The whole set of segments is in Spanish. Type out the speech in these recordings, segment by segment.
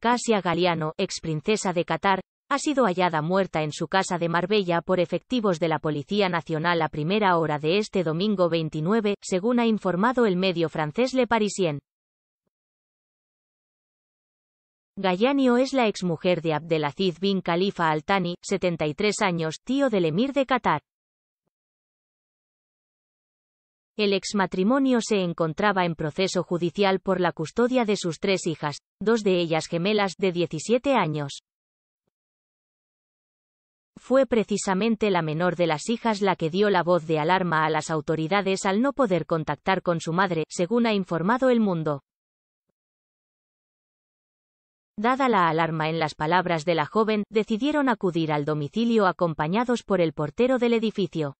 Casia Galiano, ex princesa de Qatar, ha sido hallada muerta en su casa de Marbella por efectivos de la Policía Nacional a primera hora de este domingo 29, según ha informado el medio francés Le Parisien. Galiano es la exmujer de Abdelaziz bin Khalifa Al-Thani, 73 años, tío del emir de Qatar. El exmatrimonio se encontraba en proceso judicial por la custodia de sus tres hijas, dos de ellas gemelas de 17 años. Fue precisamente la menor de las hijas la que dio la voz de alarma a las autoridades al no poder contactar con su madre, según ha informado El Mundo. Dada la alarma en las palabras de la joven, decidieron acudir al domicilio acompañados por el portero del edificio.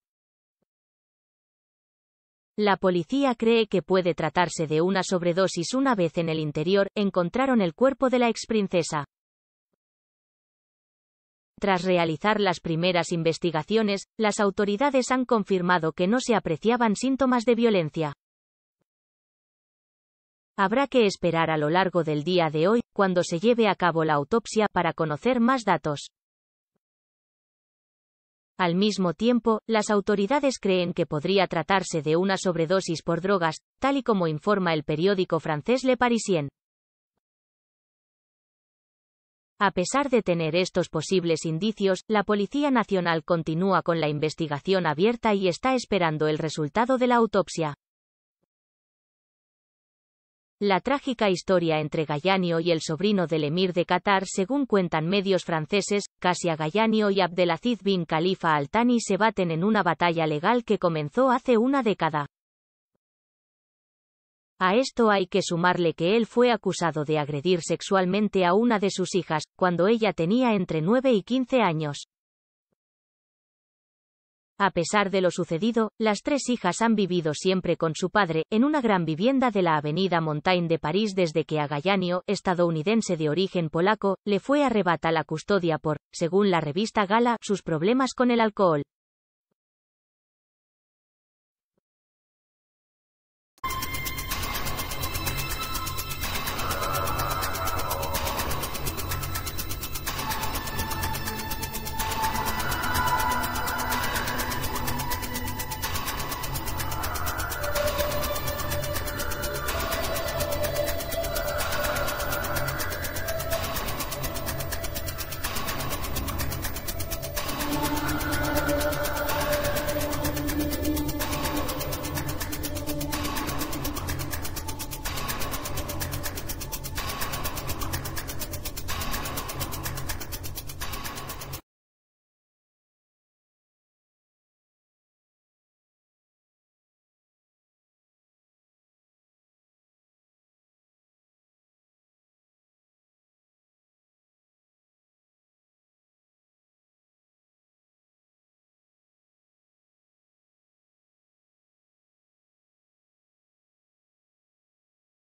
La policía cree que puede tratarse de una sobredosis una vez en el interior, encontraron el cuerpo de la exprincesa. Tras realizar las primeras investigaciones, las autoridades han confirmado que no se apreciaban síntomas de violencia. Habrá que esperar a lo largo del día de hoy, cuando se lleve a cabo la autopsia, para conocer más datos. Al mismo tiempo, las autoridades creen que podría tratarse de una sobredosis por drogas, tal y como informa el periódico francés Le Parisien. A pesar de tener estos posibles indicios, la Policía Nacional continúa con la investigación abierta y está esperando el resultado de la autopsia. La trágica historia entre Galliano y el sobrino del emir de Qatar, según cuentan medios franceses, Casia Galliano y Abdelaziz bin Khalifa Al-Thani se baten en una batalla legal que comenzó hace una década. A esto hay que sumarle que él fue acusado de agredir sexualmente a una de sus hijas, cuando ella tenía entre 9 y 15 años. A pesar de lo sucedido, las tres hijas han vivido siempre con su padre, en una gran vivienda de la avenida Montaigne de París desde que a Gallanio, estadounidense de origen polaco, le fue arrebata la custodia por, según la revista Gala, sus problemas con el alcohol.